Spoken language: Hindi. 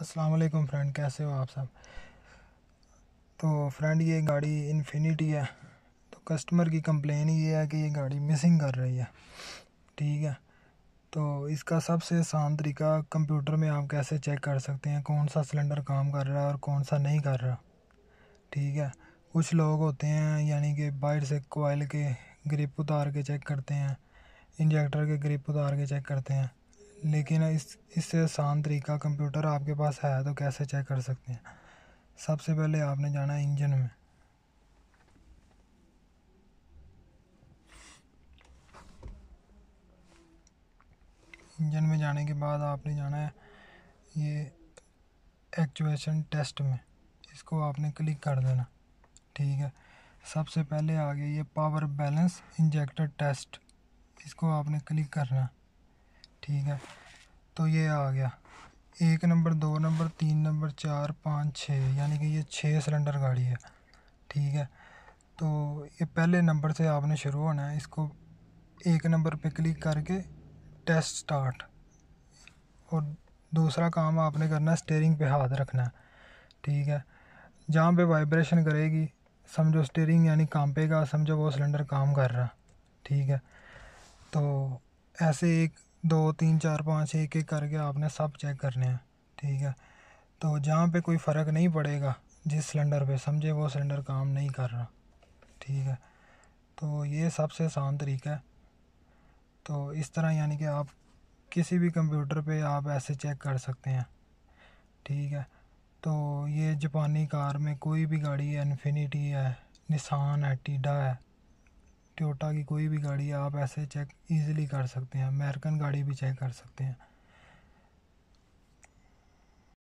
असलम फ्रेंड कैसे हो आप सब तो फ्रेंड ये गाड़ी इन्फिनिटी है तो कस्टमर की कंप्लेन ये है कि ये गाड़ी मिसिंग कर रही है ठीक है तो इसका सबसे आसान तरीका कंप्यूटर में आप कैसे चेक कर सकते हैं कौन सा सिलेंडर काम कर रहा है और कौन सा नहीं कर रहा ठीक है कुछ लोग होते हैं यानी कि बाइट से कोयल के ग्रिप उतार के चेक करते हैं इंजेक्टर के ग्रिप उतार के चेक करते हैं लेकिन इस इससे आसान तरीका कंप्यूटर आपके पास है तो कैसे चेक कर सकते हैं सबसे पहले आपने जाना है इंजन में इंजन में जाने के बाद आपने जाना है ये एक्चुएशन टेस्ट में इसको आपने क्लिक कर देना ठीक है सबसे पहले आ गया ये पावर बैलेंस इंजेक्टर टेस्ट इसको आपने क्लिक करना ठीक है तो ये आ गया एक नंबर दो नंबर तीन नंबर चार पाँच छः यानी कि ये छः सिलेंडर गाड़ी है ठीक है तो ये पहले नंबर से आपने शुरू होना है इसको एक नंबर पे क्लिक करके टेस्ट स्टार्ट और दूसरा काम आपने करना है स्टेयरिंग पे हाथ रखना है ठीक है जहाँ पे वाइब्रेशन करेगी समझो स्टेयरिंग यानी कांपेगा समझो वो सिलेंडर काम कर रहा ठीक है तो ऐसे एक दो तीन चार पाँच एक एक करके आपने सब चेक करने हैं ठीक है तो जहाँ पे कोई फ़र्क नहीं पड़ेगा जिस सिलेंडर पे समझे वो सिलेंडर काम नहीं कर रहा ठीक है तो ये सबसे आसान तरीका है तो इस तरह यानी कि आप किसी भी कंप्यूटर पे आप ऐसे चेक कर सकते हैं ठीक है तो ये जापानी कार में कोई भी गाड़ी है इन्फिनिटी है निशान है टीडा है टोयोटा की कोई भी गाड़ी आप ऐसे चेक ईज़िली कर सकते हैं अमेरिकन गाड़ी भी चेक कर सकते हैं